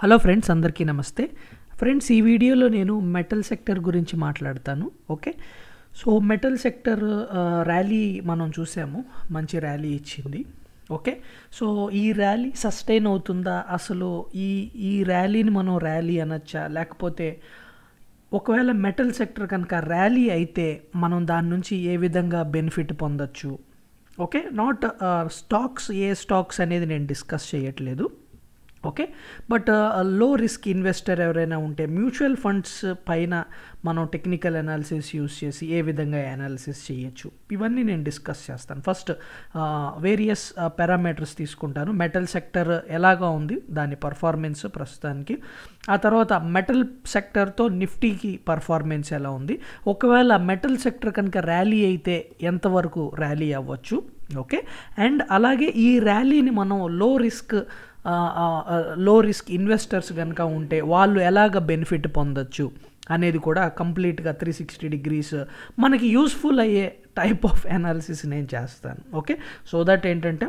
Hello friends అందరికీ నమస్తే friends ఈ వీడియోలో నేను మెటల్ సెక్టర్ గురించి మాట్లాడతాను okay so metal sector rally మనం చూసాము మంచి ర్యాలీ ఇచ్చింది ఓకే సో ఈ ర్యాలీ సస్టైన్ అవుతుందా అసలు ఈ ఈ ర్యాలీని మనం ర్యాలీ అనొచ్చా లేకపోతే ఒకవేళ మెటల్ సెక్టర్ కనుక ర్యాలీ అయితే మనం దాని నుంచి ఏ విధంగా బెనిఫిట్ పొందొచ్చు ఓకే నాట్ స్టాక్స్ ఏ స్టాక్స్ అనేది నేను డిస్కస్ చేయట్లేదు okay but low risk investor ఎవరైనా ఉంటే మ్యూచువల్ ఫండ్స్ పైన మనం టెక్నికల్ అనాలిసిస్ యూస్ చేసి ఏ విధంగా అనాలిసిస్ చేయొచ్చు ఇవన్నీ నేను డిస్కస్ చేస్తాను ఫస్ట్ వేరియస్ పారామీటర్స్ తీసుకుంటాను మెటల్ సెక్టర్ ఎలాగా ఉంది దాని పర్ఫార్మెన్స్ ప్రస్తుతానికి ఆ తర్వాత మెటల్ సెక్టర్తో నిఫ్టీకి పర్ఫార్మెన్స్ ఎలా ఉంది ఒకవేళ మెటల్ సెక్టర్ కనుక ర్యాలీ అయితే ఎంతవరకు ర్యాలీ అవ్వచ్చు ఓకే అండ్ అలాగే ఈ ర్యాలీని మనం లో రిస్క్ లో రిస్క్ ఇన్వెస్టర్స్ కనుక ఉంటే వాళ్ళు ఎలాగ బెనిఫిట్ పొందొచ్చు అనేది కూడా కంప్లీట్గా త్రీ సిక్స్టీ డిగ్రీస్ మనకి యూస్ఫుల్ అయ్యే టైప్ ఆఫ్ అనాలిసిస్ నేను చేస్తాను ఓకే సో దట్ ఏంటంటే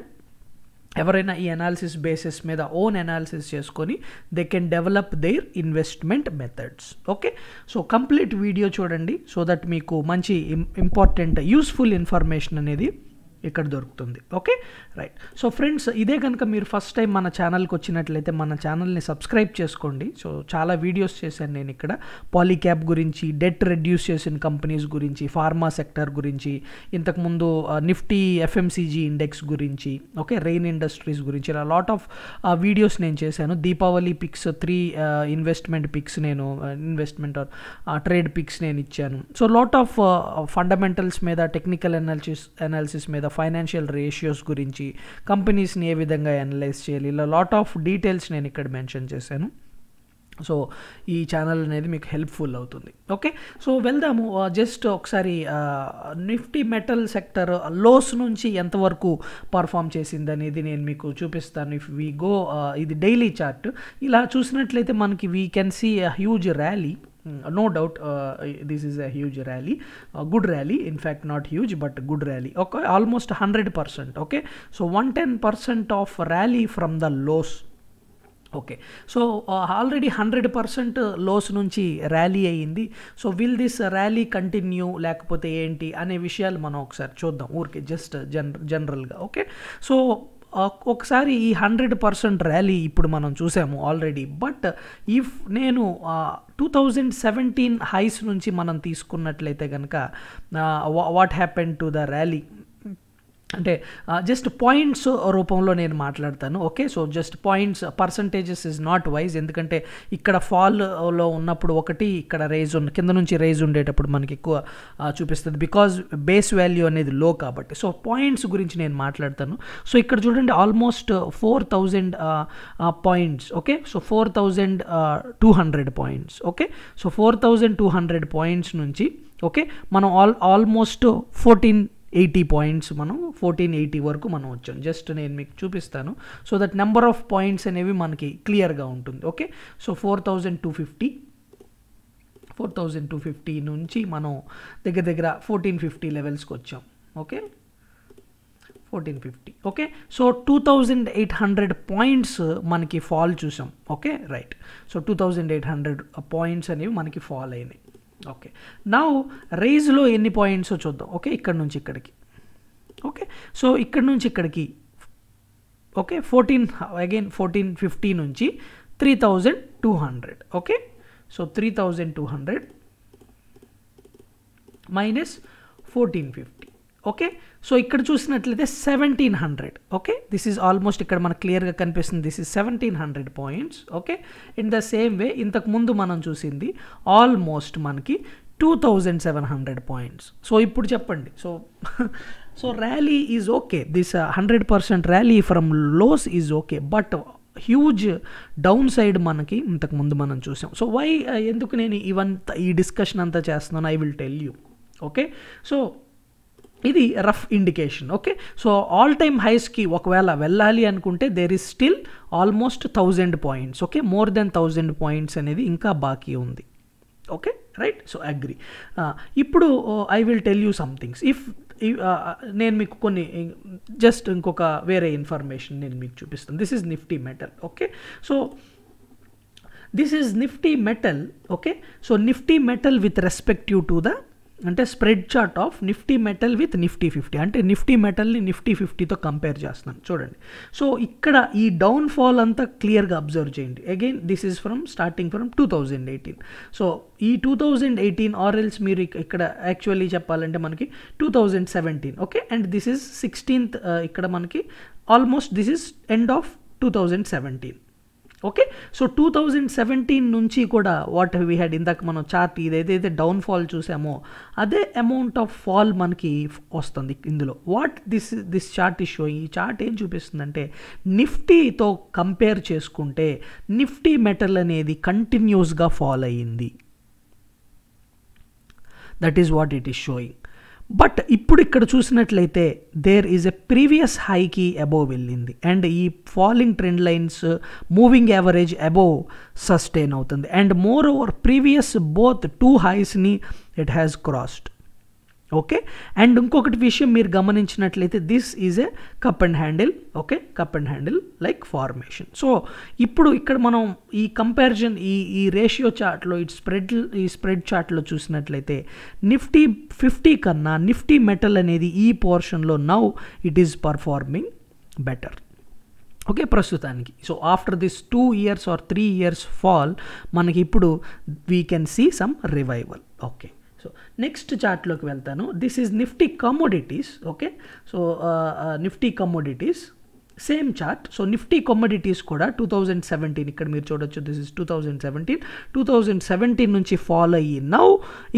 ఎవరైనా ఈ అనాలిసిస్ బేసిస్ మీద ఓన్ అనాలిసిస్ చేసుకొని they can develop their investment methods okay so complete video చూడండి సో దట్ మీకు మంచి ఇంపార్టెంట్ యూస్ఫుల్ ఇన్ఫర్మేషన్ అనేది ఇక్కడ దొరుకుతుంది ఓకే రైట్ సో ఫ్రెండ్స్ ఇదే కనుక మీరు ఫస్ట్ టైం మన ఛానల్కి వచ్చినట్లయితే మన ఛానల్ని సబ్స్క్రైబ్ చేసుకోండి సో చాలా వీడియోస్ చేశాను నేను ఇక్కడ పాలీక్యాప్ గురించి డెట్ రెడ్యూస్ చేసిన కంపెనీస్ గురించి ఫార్మా సెక్టర్ గురించి ఇంతకుముందు నిఫ్టీ ఎఫ్ఎంసీజీ ఇండెక్స్ గురించి ఓకే రెయిన్ ఇండస్ట్రీస్ గురించి ఇలా లాట్ ఆఫ్ వీడియోస్ నేను చేశాను Deepavali picks three investment picks నేను ఇన్వెస్ట్మెంట్ ఆర్ ట్రేడ్ పిక్స్ నేను ఇచ్చాను సో లాట్ ఆఫ్ ఫండమెంటల్స్ మీద టెక్నికల్ అనాలిసిస్ అనాలిసిస్ మీద లేదా ఫైనాన్షియల్ రేషియోస్ గురించి కంపెనీస్ని ఏ విధంగా అనలైజ్ చేయాలి ఇలా లాట్ ఆఫ్ డీటెయిల్స్ నేను ఇక్కడ మెన్షన్ చేశాను సో ఈ ఛానల్ అనేది మీకు హెల్ప్ఫుల్ అవుతుంది ఓకే సో వెళ్దాము జస్ట్ ఒకసారి నిఫ్టీ మెటల్ సెక్టర్ లోస్ నుంచి ఎంతవరకు పర్ఫామ్ చేసింది అనేది నేను మీకు చూపిస్తాను ఇఫ్ వీ గో ఇది డైలీ చార్ట్ ఇలా చూసినట్లయితే మనకి we can see huge rally no doubt this is a huge rally a good rally in fact not huge but good rally okay almost 100% okay so 110% of rally from the lows okay so already hundred percent lows నుంచి rally అయ్యింది so will this rally continue లేకపోతే ఏంటి అనే విషయాలు మనం ఒకసారి చూద్దాం ఊరికే జస్ట్ జనరల్గా ఓకే సో ఒకసారి ఈ హండ్రెడ్ పర్సెంట్ ర్యాలీ ఇప్పుడు మనం చూసాము ఆల్రెడీ బట్ ఇఫ్ నేను టూ థౌజండ్ సెవెంటీన్ హైస్ నుంచి మనం తీసుకున్నట్లయితే కనుక what happen to the rally అంటే జస్ట్ పాయింట్స్ రూపంలో నేను మాట్లాడతాను okay so just points percentages is not wise ఎందుకంటే ఇక్కడ ఫాల్లో ఉన్నప్పుడు ఒకటి ఇక్కడ రేజ్ ఉన్న కింద నుంచి రేజ్ ఉండేటప్పుడు మనకి ఎక్కువ చూపిస్తుంది బికాజ్ బేస్ వాల్యూ అనేది లో కాబట్టి సో పాయింట్స్ గురించి నేను మాట్లాడతాను సో ఇక్కడ చూడండి almost four thousand points okay so four thousand two hundred points okay so four thousand two hundred points నుంచి ఓకే మనం all almost fourteen eighty points మనం ఫోర్టీన్ ఎయిటీ వరకు మనం వచ్చాం జస్ట్ నేను మీకు చూపిస్తాను so that number of points అనేవి మనకి క్లియర్గా ఉంటుంది okay so four thousand two fifty four thousand two fifty నుంచి మనం దగ్గర దగ్గర ఫోర్టీన్ ఫిఫ్టీ లెవెల్స్కి వచ్చాం okay fourteen fifty okay so two thousand eight hundred points మనకి ఫాల్ చూసాం okay right so two thousand eight hundred points అనేవి మనకి ఫాల్ అయినాయి ఓకే నా రేజ్లో ఎన్ని పాయింట్స్ చూద్దాం ఓకే ఇక్కడ నుంచి ఇక్కడికి ఓకే సో ఇక్కడ నుంచి ఇక్కడికి okay fourteen again fourteen fifty నుంచి three thousand two hundred okay so three thousand two hundred minus fourteen fifty okay so ఇక్కడ చూసినట్లయితే seventeen hundred okay this is almost ఇక్కడ మనకు క్లియర్గా కనిపిస్తుంది this is seventeen hundred points okay in the same way ఇంతకు ముందు మనం చూసింది ఆల్మోస్ట్ మనకి two thousand seven hundred points so ఇప్పుడు చెప్పండి so so rally is okay this hundred percent rally from lows is okay but huge downside మనకి ఇంతకుముందు మనం చూసాం సో వై uh, ఎందుకు నేను ఇవంతా ఈ డిస్కషన్ అంతా చేస్తున్నాను I will tell you okay so ఇది rough indication okay so all time హైస్కి ఒకవేళ వెళ్ళాలి అనుకుంటే there is still almost thousand points okay more than thousand points అనేది ఇంకా బాకీ ఉంది ఓకే రైట్ సో అగ్రి ఇప్పుడు I will tell you somethings if నేను మీకు కొన్ని జస్ట్ ఇంకొక వేరే ఇన్ఫర్మేషన్ నేను మీకు చూపిస్తాను this is Nifty metal okay so this is Nifty metal okay so Nifty metal with respective to the అంటే spread chart of Nifty metal with Nifty fifty అంటే నిఫ్టీ మెటల్ని నిఫ్టీ ఫిఫ్టీతో కంపేర్ చేస్తున్నాను చూడండి సో ఇక్కడ ఈ డౌన్ ఫాల్ అంతా క్లియర్గా అబ్జర్వ్ చేయండి again this is from starting from two thousand eighteen so ఈ టూ థౌజండ్ ఎయిటీన్ ఆర్ఎల్స్ మీరు ఇక్కడ యాక్చువల్లీ చెప్పాలంటే మనకి two thousand seventeen okay and this is sixteenth ఇక్కడ మనకి almost this is end of two thousand seventeen okay so two thousand seventeen నుంచి కూడా వాట్ వీ హ్యాడ్ ఇందాక మనం చార్ట్ ఇదైతే డౌన్ ఫాల్ చూసామో అదే అమౌంట్ ఆఫ్ ఫాల్ మనకి వస్తుంది ఇందులో what this this chart issue ఈ చార్ట్ ఏం చూపిస్తుందంటే నిఫ్టీతో కంపేర్ చేసుకుంటే నిఫ్టీ మెటల్ అనేది కంటిన్యూస్గా ఫాల్ అయ్యింది that is what it is showing but ఇప్పుడు ఇక్కడ చూసినట్లయితే దేర్ ఈజ్ ఎ ప్రీవియస్ హైకి అబోవ్ వెళ్ళింది అండ్ ఈ falling trend lines moving average above sustain అవుతుంది and more over previous both two హైస్ని it has crossed okay and ఇంకొకటి విషయం మీరు గమనించినట్లయితే this is a cup and handle okay cup and handle like formation so ఇప్పుడు ఇక్కడ మనం ఈ కంపారిజన్ ఈ ఈ రేషియో చార్ట్లో ఇట్ స్ప్రెడ్ ఈ స్ప్రెడ్ చార్ట్లో చూసినట్లయితే నిఫ్టీ ఫిఫ్టీ కన్నా నిఫ్టీ మెటల్ అనేది ఈ పోర్షన్లో now it is performing better okay ప్రస్తుతానికి so after this two years or three years fall మనకి ఇప్పుడు we can see some revival okay so next చార్ట్లోకి వెళ్తాను this is Nifty commodities okay so Nifty commodities same chart so Nifty commodities కూడా two thousand seventeen ఇక్కడ మీరు చూడొచ్చు this is two thousand seventeen two thousand seventeen నుంచి follow అయ్యి now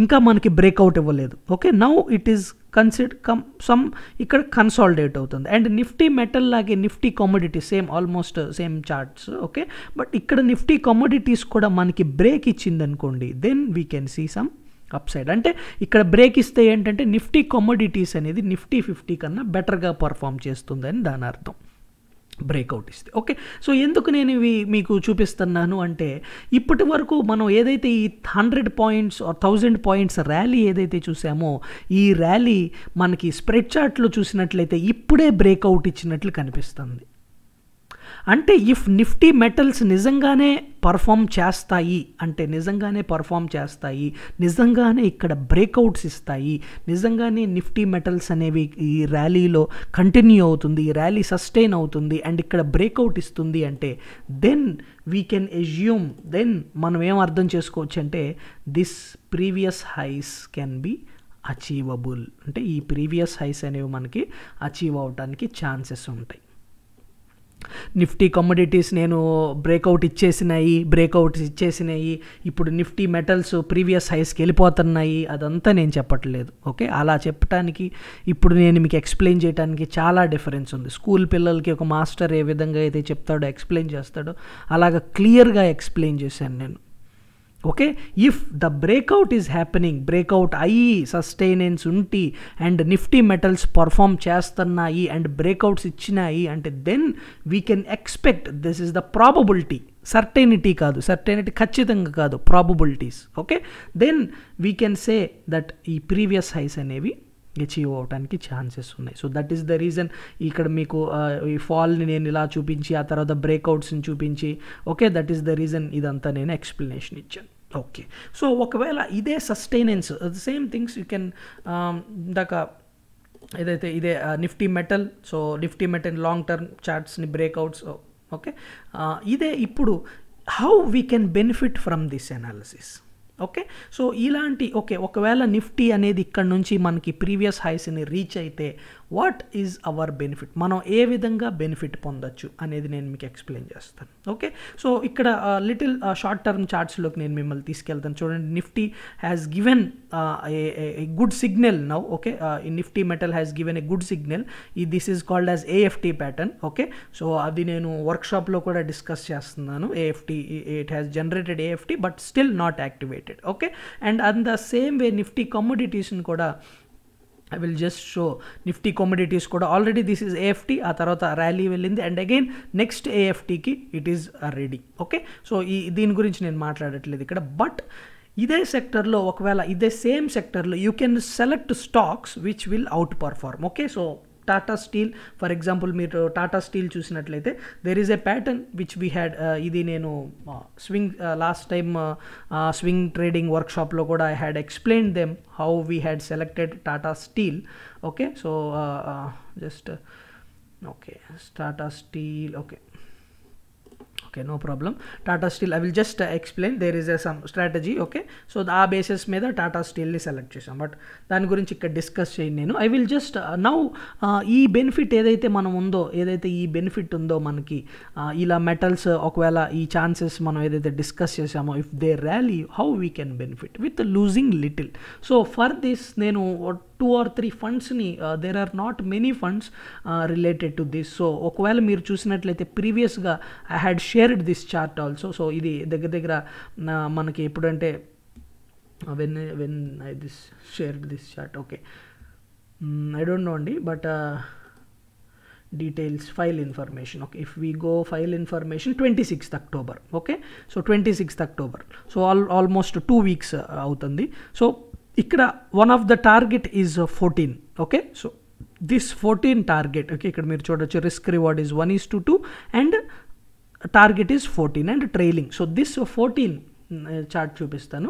ఇంకా మనకి బ్రేక్అవుట్ ఇవ్వలేదు okay now it is consider come some ఇక్కడ కన్సాలిడేట్ అవుతుంది అండ్ నిఫ్టీ మెటల్ లాగే Nifty commodities same almost same charts okay but ఇక్కడ నిఫ్టీ కమోడిటీస్ కూడా మనకి బ్రేక్ ఇచ్చిందనుకోండి then we can see some upside అంటే ఇక్కడ బ్రేక్ ఇస్తే ఏంటంటే నిఫ్టీ కమోడిటీస్ అనేది నిఫ్టీ ఫిఫ్టీ కన్నా బెటర్గా పర్ఫామ్ చేస్తుందని దాని అర్థం బ్రేక్అవుట్ ఇస్తే ఓకే సో ఎందుకు నేను ఇవి మీకు చూపిస్తున్నాను అంటే ఇప్పటి వరకు మనం ఏదైతే ఈ hundred points thousand points rally ఏదైతే చూసామో ఈ ర్యాలీ మనకి స్ప్రెడ్ చార్ట్లో చూసినట్లయితే ఇప్పుడే బ్రేక్అవుట్ ఇచ్చినట్లు కనిపిస్తుంది అంటే ఇఫ్ నిఫ్టీ మెటల్స్ నిజంగానే పర్ఫామ్ చేస్తాయి అంటే నిజంగానే పర్ఫామ్ చేస్తాయి నిజంగానే ఇక్కడ బ్రేక్అవుట్స్ ఇస్తాయి నిజంగానే నిఫ్టీ మెటల్స్ అనేవి ఈ ర్యాలీలో కంటిన్యూ అవుతుంది ఈ ర్యాలీ సస్టైన్ అవుతుంది అండ్ ఇక్కడ బ్రేక్అవుట్ ఇస్తుంది అంటే then we can assume then మనం ఏం అర్థం చేసుకోవచ్చు అంటే this previous highs can be achievable అంటే ఈ ప్రీవియస్ హైస్ అనేవి మనకి అచీవ్ అవడానికి ఛాన్సెస్ ఉంటాయి నిఫ్టీ కమోడిటీస్ నేను బ్రేక్అవుట్ ఇచ్చేసినాయి బ్రేక్అవుట్ ఇచ్చేసినాయి ఇప్పుడు నిఫ్టీ మెటల్స్ ప్రీవియస్ హైస్కి వెళ్ళిపోతున్నాయి అదంతా నేను చెప్పట్లేదు ఓకే అలా చెప్పడానికి ఇప్పుడు నేను మీకు ఎక్స్ప్లెయిన్ చేయడానికి చాలా డిఫరెన్స్ ఉంది స్కూల్ పిల్లలకి ఒక మాస్టర్ ఏ విధంగా అయితే చెప్తాడో ఎక్స్ప్లెయిన్ చేస్తాడో అలాగ క్లియర్గా ఎక్స్ప్లెయిన్ చేశాను నేను okay if the breakout is happening breakout అయ్యి సస్టైనెన్స్ ఉంటి అండ్ నిఫ్టీ మెటల్స్ పర్ఫామ్ చేస్తున్నాయి అండ్ బ్రేక్అవుట్స్ ఇచ్చినాయి అంటే then we can expect this is the probability certainty కాదు సర్టెనిటీ ఖచ్చితంగా కాదు probabilities okay then we can say that ఈ previous highs అనేవి అచీవ్ అవడానికి ఛాన్సెస్ ఉన్నాయి so that is the reason ఇక్కడ మీకు ఈ ఫాల్ని నేను ఇలా చూపించి ఆ తర్వాత బ్రేక్అవుట్స్ని చూపించి okay that is the reason ఇదంతా నేను ఎక్స్ప్లెనేషన్ ఇచ్చాను ఓకే సో ఒకవేళ ఇదే sustenance same things you can ఇందాక ఏదైతే ఇదే Nifty metal so Nifty metal long term చార్ట్స్ని బ్రేక్అవుట్స్ ఓకే ఇదే ఇప్పుడు how we can benefit from this analysis okay so ఇలాంటి ఓకే ఒకవేళ నిఫ్టీ అనేది ఇక్కడ నుంచి మనకి ప్రీవియస్ హైస్ని రీచ్ అయితే వాట్ ఈజ్ అవర్ బెనిఫిట్ మనం ఏ విధంగా బెనిఫిట్ పొందొచ్చు అనేది నేను మీకు ఎక్స్ప్లెయిన్ చేస్తాను ఓకే సో ఇక్కడ లిటిల్ షార్ట్ టర్మ్ చార్ట్స్లోకి నేను మిమ్మల్ని తీసుకెళ్తాను చూడండి Nifty has given a good signal now okay ఈ Nifty metal has given a good signal ఈ this is called as AFT pattern okay so అది నేను వర్క్షాప్లో కూడా డిస్కస్ చేస్తున్నాను AFT it has generated AFT but still not activated okay and on the same way Nifty కమోడిటీస్ని కూడా I will just show Nifty commodities కూడా already this is AFT ఆ తర్వాత ర్యాలీ వెళ్ళింది అండ్ అగైన్ నెక్స్ట్ ఏఎఫ్టీకి it is ready okay so ఈ దీని గురించి నేను మాట్లాడట్లేదు ఇక్కడ బట్ ఇదే సెక్టర్లో ఒకవేళ ఇదే సేమ్ సెక్టర్లో you can select stocks which will outperform okay so Tata Steel for example మీరు టాటా స్టీల్ చూసినట్లయితే there is a pattern which we had ఇది నేను swing last time swing trading వర్క్షాప్లో కూడా I had explain them how we had selected Tata Steel okay so just okay Tata Steel okay okay no problem Tata Steel I will just explain there is a some strategy okay so ఆ basis మీద టాటా స్టీల్ని select చేసాం but దాని గురించి ఇక్కడ discuss చేయండి నేను I will just now ఈ బెనిఫిట్ ఏదైతే మనం ఉందో ఏదైతే ఈ బెనిఫిట్ ఉందో మనకి uh, ఇలా మెటల్స్ uh, ఒకవేళ ఈ ఛాన్సెస్ మనం ఏదైతే డిస్కస్ చేసామో if they rally how we can benefit with loosing little so for this నేను టూ ఆర్ త్రీ ఫండ్స్ని there are not many funds related to this so ఒకవేళ మీరు చూసినట్లయితే ప్రీవియస్గా I had shared this chart also so ఇది దగ్గర దగ్గర uh, మనకి ఎప్పుడంటే when when I this shared this chart okay I don't know అండి but details file information okay if we go file information twenty sixth October okay so twenty sixth October so all almost two weeks అవుతుంది so ఇక్కడ one of the target is fourteen okay so this fourteen target okay ఇక్కడ మీరు చూడొచ్చు risk reward is one is to two and target is fourteen and trailing so this fourteen chart చూపిస్తాను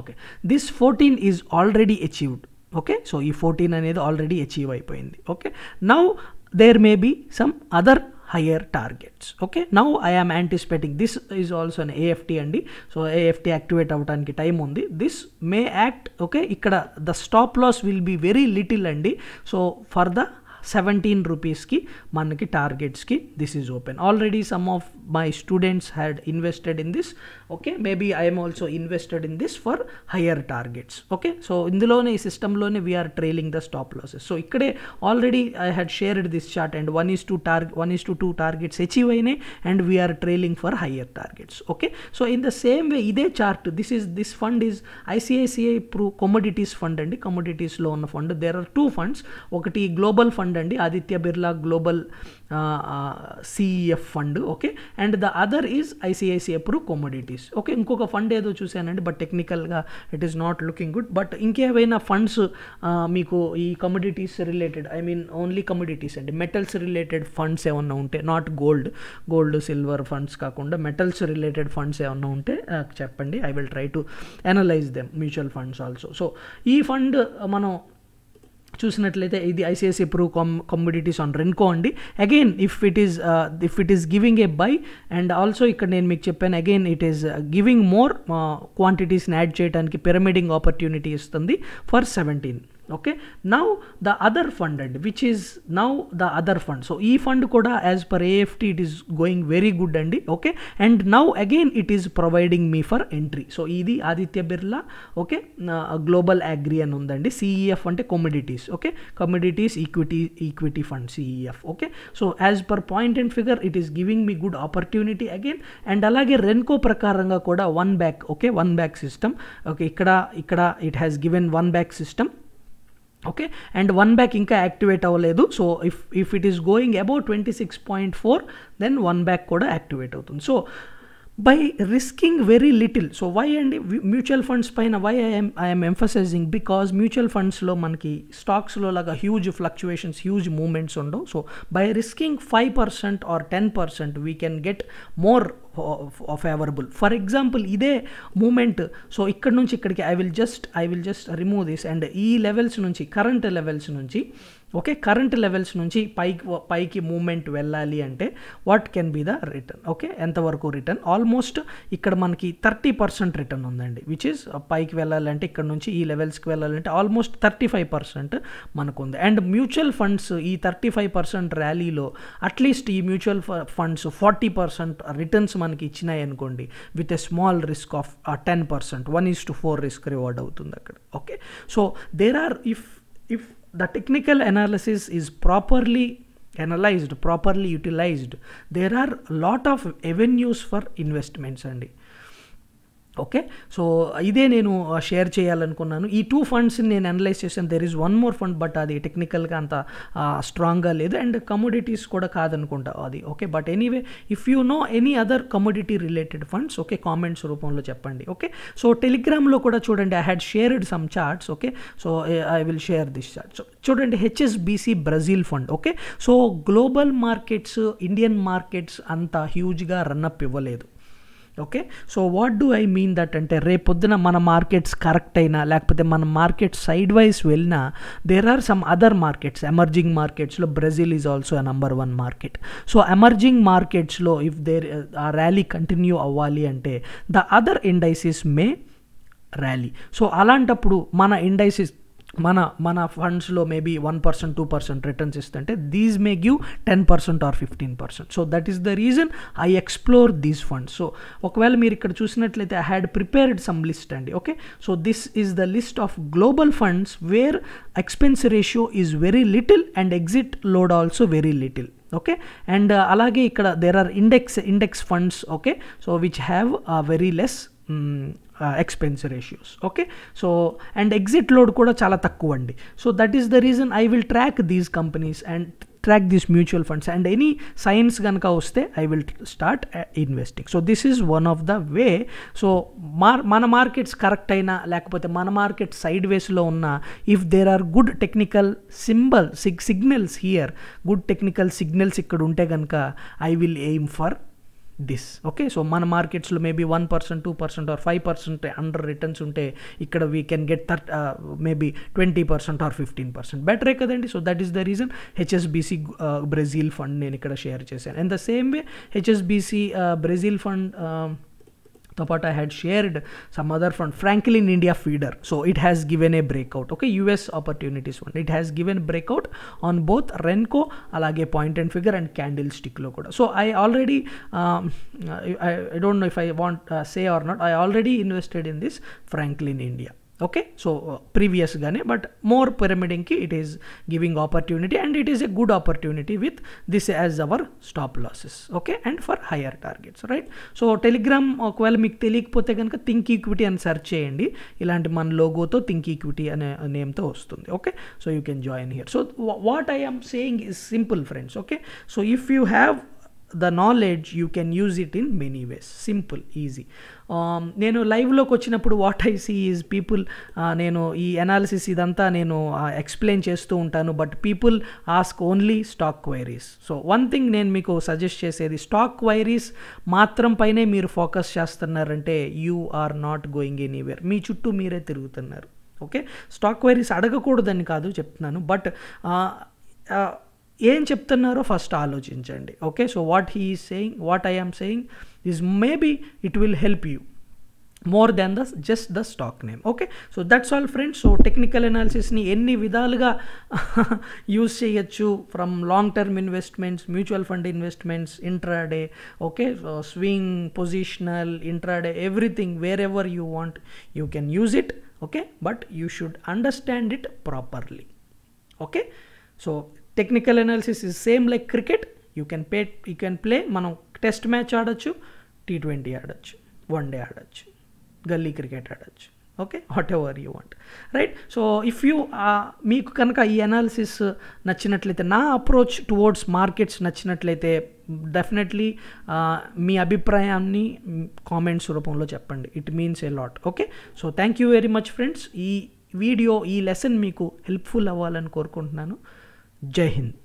okay this fourteen is already achieved okay so ఈ fourteen అనేది already achieve అయిపోయింది okay now there may be some other higher targets okay now i am anticipating this is also an అండి so AFT activate అవ్వడానికి time ఉంది this may act okay ఇక్కడ the stop loss will be very little అండి so for the 17 rupees ki manaki target ki this is open already some of my students had invested in this okay maybe i am also invested in this for higher targets okay so in the lone system lone we are trailing the stop losses so ikkade already i had shared this chart and one is to target one is to two targets achieve and we are trailing for higher targets okay so in the same way ide chart this is this fund is icici pro commodities fund and commodities loan fund there are two funds okati global fund fund అండి Aditya Birla global CEF e fund okay and the other is ICICI Pru commodities okay ఇంకొక fund ఏదో చూశానండి but టెక్నికల్గా it is not looking good but ఇంకేవైనా funds మీకు ఈ commodities related I mean only commodities అండి metals related funds ఏమన్నా ఉంటే not gold gold silver funds కాకుండా మెటల్స్ రిలేటెడ్ ఫండ్స్ ఏమన్నా ఉంటే చెప్పండి I will try to analyse them mutual funds also so ఈ ఫండ్ మనం చూసినట్లయితే ఇది ICICI Pru com commodities on renko అండి again if it is if it is giving a buy and also ఇక్కడ నేను మీకు చెప్పాను again it is giving more క్వాంటిటీస్ని యాడ్ చేయడానికి పిరమిడింగ్ ఆపర్చునిటీ ఇస్తుంది for seventeen okay now the other fund and which is now the other fund so ఈ fund కూడా as per AFT it is going very good అండి okay and now again it is providing me for entry so ఇది Aditya Birla okay global agri అని ఉందండి CEF అంటే commodities okay commodities equity equity fund CEF okay so as per point and figure it is giving me good opportunity again and అలాగే renko ప్రకారంగా కూడా one back okay one back system okay ఇక్కడ ఇక్కడ it has given one back system okay and one back inka activate avaledu so if if it is going above 26.4 then one back koda activate avutundi so by risking very little so why and mutual funds paina why i am i am emphasizing because mutual funds lo manki stocks lo laga huge fluctuations huge movements undo so by risking 5% or 10% we can get more of favorable. For example, this moment, so here, I will just, I will just remove this and E levels, nunchi. current levels, okay current levels నుంచి పైకి పైకి moment వెళ్ళాలి అంటే what can be the return okay ఎంతవరకు return almost ఇక్కడ మనకి thirty percent return ఉందండి which is uh, పైకి వెళ్ళాలంటే ఇక్కడ నుంచి ఈ లెవెల్స్కి వెళ్ళాలంటే ఆల్మోస్ట్ థర్టీ ఫైవ్ పర్సెంట్ మనకు ఉంది అండ్ మ్యూచువల్ ఫండ్స్ ఈ థర్టీ ఫైవ్ పర్సెంట్ ర్యాలీలో అట్లీస్ట్ ఈ mutual funds forty percent returns మనకి ఇచ్చినాయి అనుకోండి with a small risk of ten percent one is to four risk reward అవుతుంది అక్కడ okay so there are if if the technical analysis is properly analyzed, properly utilized, there are a lot of avenues for investments. Andy. Okay so ఇదే నేను share చేయాలనుకున్నాను ఈ two ఫండ్స్ని నేను analyse చేశాను there is one more fund but అది టెక్నికల్గా అంత స్ట్రాంగ్గా లేదు అండ్ కమోడిటీస్ కూడా కాదనుకుంటా అది okay but anyway if you know any other commodity related funds okay comments రూపంలో చెప్పండి ఓకే సో టెలిగ్రామ్లో కూడా చూడండి I had shared some charts okay so I will share this charts చూడండి HSBC Brazil fund okay so global markets Indian markets అంత హ్యూజ్గా run up ఇవ్వలేదు okay so what do I mean that అంటే రేపొద్దున మన మార్కెట్స్ కరెక్ట్ అయినా లేకపోతే మన మార్కెట్ సైడ్ వైజ్ వెళ్ళినా there are some other markets emerging మార్కెట్స్లో Brazil is also number one market so emerging మార్కెట్స్లో if there a rally continue అవ్వాలి అంటే the other indices may rally so అలాంటప్పుడు మన ఇండైసిస్ మన మన ఫండ్స్లో maybe one percent two percent returns ఇస్తుంటే these may give ten percent or fifteen percent so that is the reason I explore these funds so ఒకవేళ మీరు ఇక్కడ చూసినట్లయితే I had prepared some list అండి okay so this is the list of global funds where expense ratio is very little and exit load also very little okay and అలాగే ఇక్కడ there are index index funds okay so which have very less expense ratios okay so and exit load కూడా చాలా తక్కువ అండి so that is the reason I will track these companies and track these mutual funds and any signs కనుక వస్తే I will start investing so this is one of the way so మార్ మన మార్కెట్స్ కరెక్ట్ అయినా లేకపోతే మన మార్కెట్ సైడ్ వేస్లో ఉన్న if there are good technical symbol sig signals here good technical signals ఇక్కడ ఉంటే కనుక I will aim for this okay so మన మార్కెట్స్లో maybe one percent two percent or five percent under returns ఉంటే ఇక్కడ వీ కెన్ గెట్ థర్ట్ maybe twenty percent or fifteen percent బెటరే కదండి so that is the reason HSBC Brazil fund నేను ఇక్కడ share చేశాను and the same way HSBC Brazil fund I had shared some other from Franklin India feeder. So it has given a breakout. Okay, US opportunities one. It has given breakout on both Renko, alage point and figure and candlestick lo kuda. So I already, um, I, I don't know if I want uh, say or not. I already invested in this Franklin India. Okay so ప్రీవియస్గానే but more పిరమిడింగ్కి it is giving opportunity and it is a good opportunity with this as our stop losses okay and for higher targets right so Telegram ఒకవేళ మీకు తెలియకపోతే కనుక think equity అని search చేయండి ఇలాంటి మన లోగోతో థింక్ ఈక్విటీ అనే నేమ్తో వస్తుంది okay so you can join here so what I saying is simple friends okay so if you have the knowledge you can use it in many ways simple easy నేను లైవ్లోకి వచ్చినప్పుడు what I see is people నేను ఈ analysis ఇదంతా నేను explain uh, చేస్తూ ఉంటాను but people ask only stock queries so one thing నేను మీకు సజెస్ట్ చేసేది స్టాక్ క్వైరీస్ మాత్రం పైనే మీరు ఫోకస్ చేస్తున్నారంటే you are not going anywhere మీ చుట్టూ మీరే తిరుగుతున్నారు ఓకే స్టాక్ క్వైరీస్ అడగకూడదని కాదు చెప్తున్నాను బట్ ఏం చెప్తున్నారో ఫస్ట్ ఆలోచించండి okay so what he is saying what I'm saying is maybe it will help you more then the just the stock name okay so that's all friends so technical ఎనాలిసిస్ని ఎన్ని విధాలుగా use చేయొచ్చు from long term investments mutual fund investments intraday okay so swing positional intraday everything wherever you want you can use it okay but you should understand it properly okay so technical analysis is same like cricket you can pay you can play మనం test match ఆడొచ్చు T twenty ఆడొచ్చు one day ఆడొచ్చు గల్లీ cricket ఆడొచ్చు okay whatever you want right so if you మీకు కనుక ఈ analysis నచ్చినట్లయితే నా అప్రోచ్ టువర్డ్స్ మార్కెట్స్ నచ్చినట్లయితే డెఫినెట్లీ uh, మీ అభిప్రాయాన్ని కామెంట్స్ రూపంలో చెప్పండి it means a lot okay so thank you very much friends ఈ వీడియో ఈ లెసన్ మీకు హెల్ప్ఫుల్ అవ్వాలని కోరుకుంటున్నాను Jehin.